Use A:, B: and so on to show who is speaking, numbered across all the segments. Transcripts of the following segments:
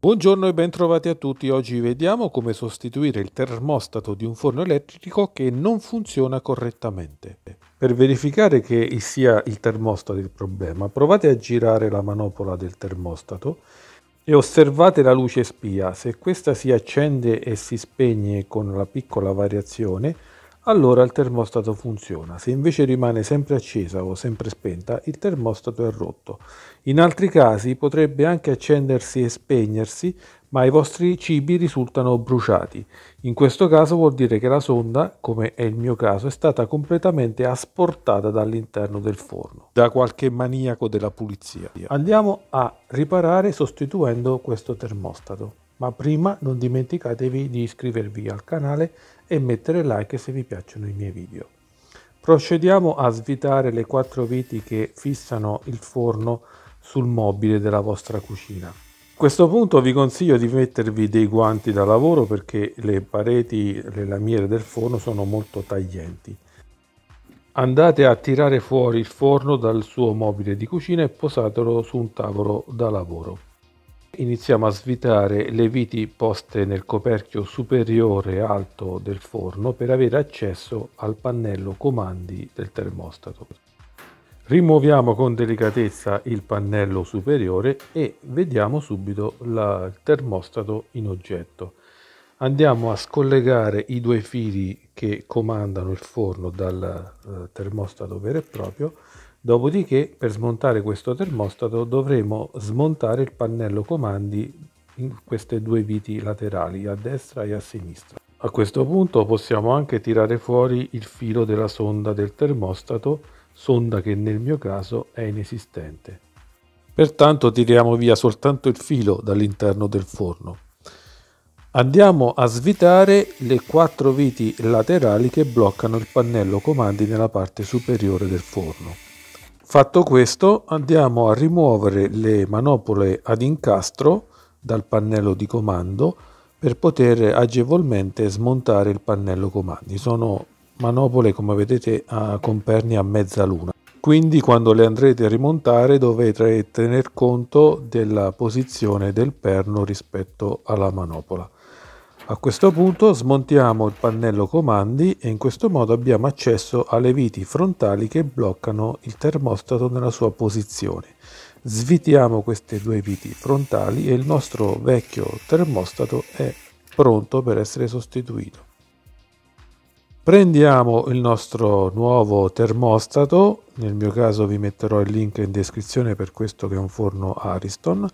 A: Buongiorno e bentrovati a tutti. Oggi vediamo come sostituire il termostato di un forno elettrico che non funziona correttamente. Per verificare che sia il termostato il problema, provate a girare la manopola del termostato e osservate la luce spia. Se questa si accende e si spegne con la piccola variazione, allora il termostato funziona. Se invece rimane sempre accesa o sempre spenta, il termostato è rotto. In altri casi potrebbe anche accendersi e spegnersi, ma i vostri cibi risultano bruciati. In questo caso vuol dire che la sonda, come è il mio caso, è stata completamente asportata dall'interno del forno, da qualche maniaco della pulizia. Andiamo a riparare sostituendo questo termostato. Ma prima non dimenticatevi di iscrivervi al canale e mettere like se vi piacciono i miei video. Procediamo a svitare le quattro viti che fissano il forno sul mobile della vostra cucina. A questo punto vi consiglio di mettervi dei guanti da lavoro perché le pareti, le lamiere del forno sono molto taglienti. Andate a tirare fuori il forno dal suo mobile di cucina e posatelo su un tavolo da lavoro iniziamo a svitare le viti poste nel coperchio superiore alto del forno per avere accesso al pannello comandi del termostato. Rimuoviamo con delicatezza il pannello superiore e vediamo subito il termostato in oggetto. Andiamo a scollegare i due fili che comandano il forno dal eh, termostato vero e proprio Dopodiché per smontare questo termostato dovremo smontare il pannello comandi in queste due viti laterali, a destra e a sinistra. A questo punto possiamo anche tirare fuori il filo della sonda del termostato, sonda che nel mio caso è inesistente. Pertanto tiriamo via soltanto il filo dall'interno del forno. Andiamo a svitare le quattro viti laterali che bloccano il pannello comandi nella parte superiore del forno. Fatto questo andiamo a rimuovere le manopole ad incastro dal pannello di comando per poter agevolmente smontare il pannello comandi. Sono manopole come vedete a perni a mezzaluna. Quindi quando le andrete a rimontare dovete tener conto della posizione del perno rispetto alla manopola. A questo punto smontiamo il pannello comandi e in questo modo abbiamo accesso alle viti frontali che bloccano il termostato nella sua posizione. Svitiamo queste due viti frontali e il nostro vecchio termostato è pronto per essere sostituito. Prendiamo il nostro nuovo termostato, nel mio caso vi metterò il link in descrizione per questo che è un forno Ariston.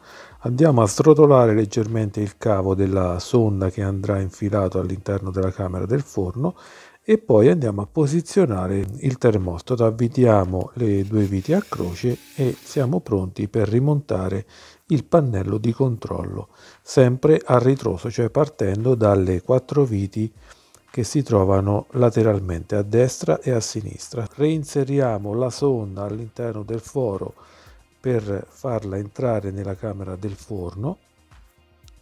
A: Andiamo a srotolare leggermente il cavo della sonda che andrà infilato all'interno della camera del forno e poi andiamo a posizionare il termostato, avvitiamo le due viti a croce e siamo pronti per rimontare il pannello di controllo, sempre a ritroso, cioè partendo dalle quattro viti che si trovano lateralmente a destra e a sinistra. Reinseriamo la sonda all'interno del foro per farla entrare nella camera del forno.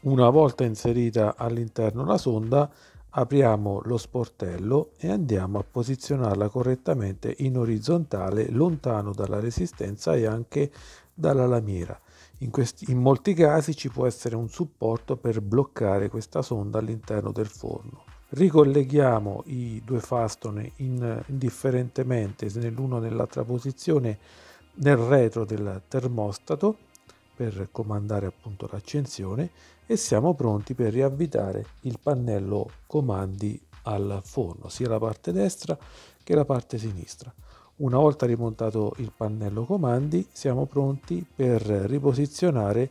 A: Una volta inserita all'interno la sonda, apriamo lo sportello e andiamo a posizionarla correttamente in orizzontale, lontano dalla resistenza e anche dalla lamiera. In, questi, in molti casi ci può essere un supporto per bloccare questa sonda all'interno del forno ricolleghiamo i due fastone in, indifferentemente nell'uno o nell'altra posizione nel retro del termostato per comandare appunto l'accensione e siamo pronti per riavvitare il pannello comandi al forno sia la parte destra che la parte sinistra una volta rimontato il pannello comandi siamo pronti per riposizionare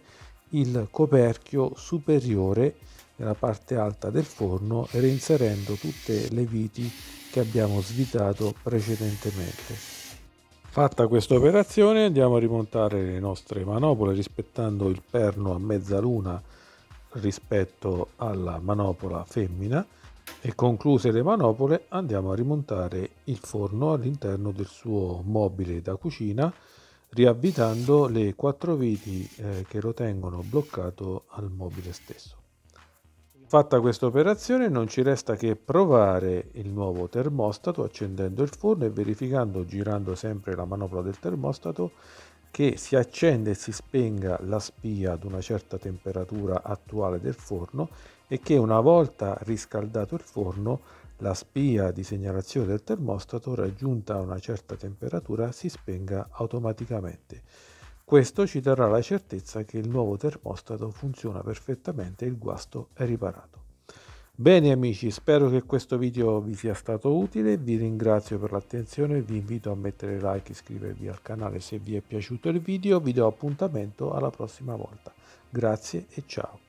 A: il coperchio superiore nella parte alta del forno e reinserendo tutte le viti che abbiamo svitato precedentemente. Fatta questa operazione andiamo a rimontare le nostre manopole rispettando il perno a mezzaluna rispetto alla manopola femmina e concluse le manopole andiamo a rimontare il forno all'interno del suo mobile da cucina riavvitando le quattro viti eh, che lo tengono bloccato al mobile stesso. Fatta questa operazione non ci resta che provare il nuovo termostato accendendo il forno e verificando girando sempre la manopola del termostato che si accende e si spenga la spia ad una certa temperatura attuale del forno e che una volta riscaldato il forno la spia di segnalazione del termostato raggiunta una certa temperatura si spenga automaticamente. Questo ci darà la certezza che il nuovo termostato funziona perfettamente e il guasto è riparato. Bene amici, spero che questo video vi sia stato utile, vi ringrazio per l'attenzione, vi invito a mettere like, iscrivervi al canale se vi è piaciuto il video, vi do appuntamento alla prossima volta. Grazie e ciao.